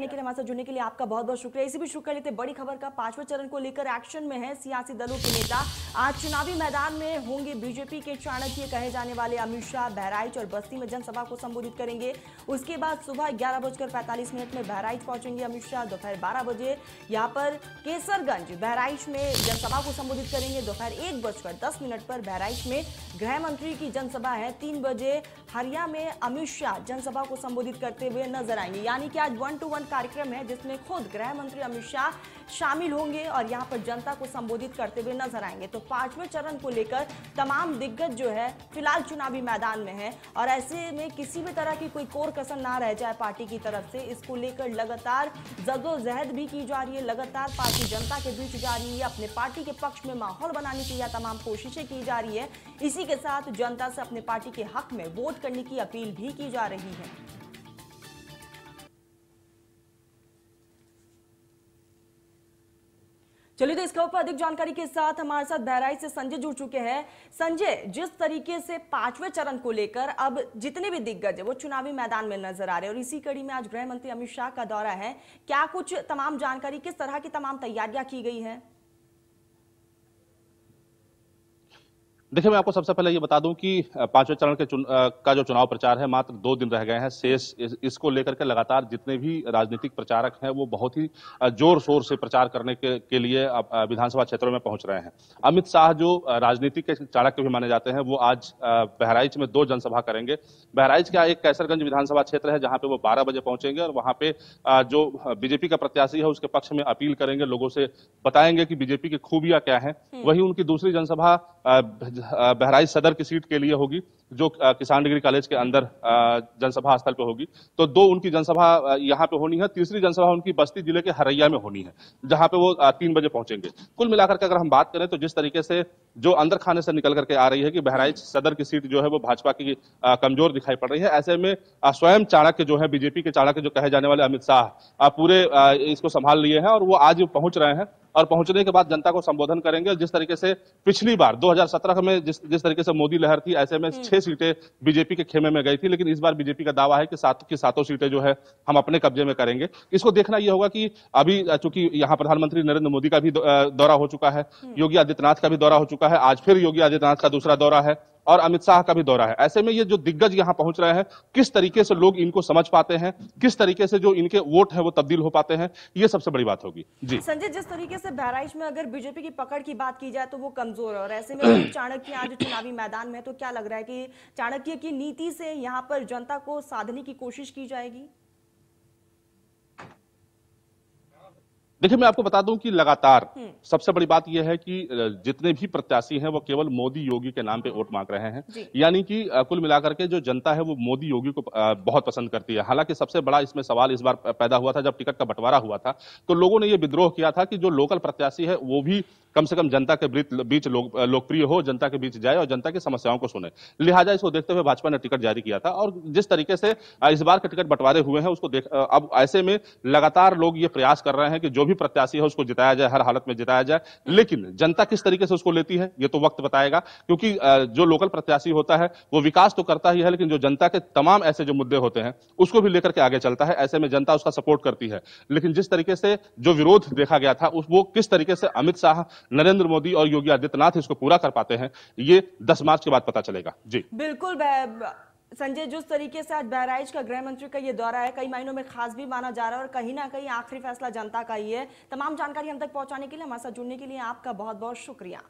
बताने के लिए हमारे साथ जुड़ने के लिए आपका बहुत बहुत शुक्रिया इसी भी शुक्रिया लेते बड़ी खबर का पांचवें चरण को लेकर एक्शन में है सियासी दलों के नेता आज चुनावी मैदान में होंगे बीजेपी के चाणक्य कहे जाने वाले अमित शाह बहराइच और बस्ती में जनसभा को संबोधित करेंगे उसके बाद सुबह ग्यारह बजकर पैंतालीस मिनट में बहराइच पहुंचेंगे अमित शाह दोपहर बारह बजे यहाँ पर केसरगंज बहराइच में जनसभा को संबोधित करेंगे दोपहर एक बजकर दस मिनट पर बहराइच में गृह मंत्री की जनसभा है तीन बजे हरिया में अमित शाह जनसभा को संबोधित करते हुए नजर आएंगे यानी कि आज वन टू वन कार्यक्रम है जिसमें खुद गृह मंत्री अमित शाह शामिल होंगे और यहाँ पर जनता को संबोधित करते हुए नजर आएंगे तो पांचवें चरण को लेकर तमाम दिग्गज जो है फिलहाल चुनावी मैदान में है और ऐसे में किसी भी तरह की कोई कोर कसर ना रह जाए पार्टी की तरफ से इसको लेकर लगातार जदोजहद भी की जा रही है लगातार पार्टी जनता के बीच जा रही है अपने पार्टी के पक्ष में माहौल बनाने की यह तमाम कोशिशें की जा रही है इसी के साथ जनता से अपने पार्टी के हक में वोट करने की अपील भी की जा रही है चलिए तो इस खबर पर अधिक जानकारी के साथ हमारे साथ बहराई से संजय जुड़ चुके हैं संजय जिस तरीके से पांचवें चरण को लेकर अब जितने भी दिग्गज है वो चुनावी मैदान में नजर आ रहे हैं और इसी कड़ी में आज गृह मंत्री अमित शाह का दौरा है क्या कुछ तमाम जानकारी किस तरह की तमाम तैयारियां की गई है देखिए मैं आपको सबसे पहले ये बता दूं कि पांचवें चरण के चुन, का जो चुनाव प्रचार है मात्र दो दिन रह गए हैं शेष इस, इसको लेकर के लगातार जितने भी राजनीतिक प्रचारक हैं वो बहुत ही जोर शोर से प्रचार करने के, के लिए विधानसभा क्षेत्रों में पहुंच रहे हैं अमित शाह जो राजनीति के चाणक्य भी माने जाते हैं वो आज बहराइच में दो जनसभा करेंगे बहराइच का एक कैसरगंज विधानसभा क्षेत्र है जहाँ पे वो बारह बजे पहुंचेंगे और वहाँ पे जो बीजेपी का प्रत्याशी है उसके पक्ष में अपील करेंगे लोगों से बताएंगे कि बीजेपी की खूबियां क्या है हम्म। वही उनकी दूसरी जनसभा बहराइच सदर की सीट के लिए होगी जो किसान डिग्री कॉलेज के अंदर जनसभा स्थल पे होगी तो दो उनकी जनसभा यहाँ पे होनी है तीसरी जनसभा उनकी बस्ती जिले के हरैया में होनी है जहाँ पे वो तीन बजे पहुंचेंगे कुल मिलाकर के अगर हम बात करें तो जिस तरीके से जो अंदर खाने से निकल करके आ रही है कि बहराइच सदर की सीट जो है वो भाजपा की कमजोर दिखाई पड़ रही है ऐसे में स्वयं चाणक्य जो है बीजेपी के चाणक्य जो कहे जाने वाले अमित शाह पूरे इसको संभाल लिए हैं और वो आज पहुंच रहे हैं और पहुंचने के बाद जनता को संबोधन करेंगे जिस तरीके से पिछली बार 2017 में जिस जिस तरीके से मोदी लहर थी ऐसे में हम्म। छह सीटें बीजेपी के खेमे में गई थी लेकिन इस बार बीजेपी का दावा है कि सात की सातों सीटें जो है हम अपने कब्जे में करेंगे इसको देखना यह होगा कि अभी चूंकि यहाँ प्रधानमंत्री नरेंद्र मोदी का भी दौरा हो चुका है हम्म। योगी आदित्यनाथ का भी दौरा हो चुका है आज फिर योगी आदित्यनाथ का दूसरा दौरा है और अमित शाह का भी दौरा है ऐसे में ये जो दिग्गज यहाँ पहुंच रहे हैं किस तरीके से लोग इनको समझ पाते हैं किस तरीके से जो इनके वोट है वो तब्दील हो पाते हैं ये सबसे बड़ी बात होगी जी संजय जिस तरीके से बहराइच में अगर बीजेपी की पकड़ की बात की जाए तो वो कमजोर है और ऐसे में चाणक्य आज चुनावी मैदान में तो क्या लग रहा है कि चाणक्य की नीति से यहाँ पर जनता को साधने की कोशिश की जाएगी देखिए मैं आपको बता दूं कि लगातार हम्म। सबसे बड़ी बात यह है कि जितने भी प्रत्याशी हैं वो केवल मोदी योगी के नाम पे वोट मांग रहे हैं यानी कि कुल मिलाकर के जो जनता है वो मोदी योगी को बहुत पसंद करती है हालांकि सबसे बड़ा इसमें सवाल इस बार पैदा हुआ था जब टिकट का बंटवारा हुआ था तो लोगों ने यह विद्रोह किया था कि जो लोकल प्रत्याशी है वो भी कम से कम जनता के बीच लोकप्रिय हो जनता के बीच जाए और जनता की समस्याओं को सुने लिहाजा इसको देखते हुए भाजपा ने टिकट जारी किया था और जिस तरीके से इस बार के टिकट बंटवारे हुए हैं उसको देख अब ऐसे में लगातार लोग ये प्रयास कर रहे हैं कि जो भी प्रत्याशी है उसको जिताया जाए हर हालत में जिताया जाए लेकिन जनता किस तरीके से उसको लेती है ये तो वक्त बताएगा क्योंकि जो लोकल प्रत्याशी होता है वो विकास तो करता ही है लेकिन जो जनता के तमाम ऐसे जो मुद्दे होते हैं उसको भी लेकर के आगे चलता है ऐसे में जनता उसका सपोर्ट करती है लेकिन जिस तरीके से जो विरोध देखा गया था उस वो किस तरीके से अमित शाह नरेंद्र मोदी और योगी आदित्यनाथ इसको पूरा कर पाते हैं ये दस मार्च के बाद पता चलेगा जी बिल्कुल संजय जिस तरीके से आज बहराइच का गृह मंत्री का ये दौरा है कई मायनों में खास भी माना जा रहा है और कहीं ना कहीं आखिरी फैसला जनता का ही है तमाम जानकारी हम तक पहुंचाने के लिए हमारे साथ जुड़ने के लिए आपका बहुत बहुत शुक्रिया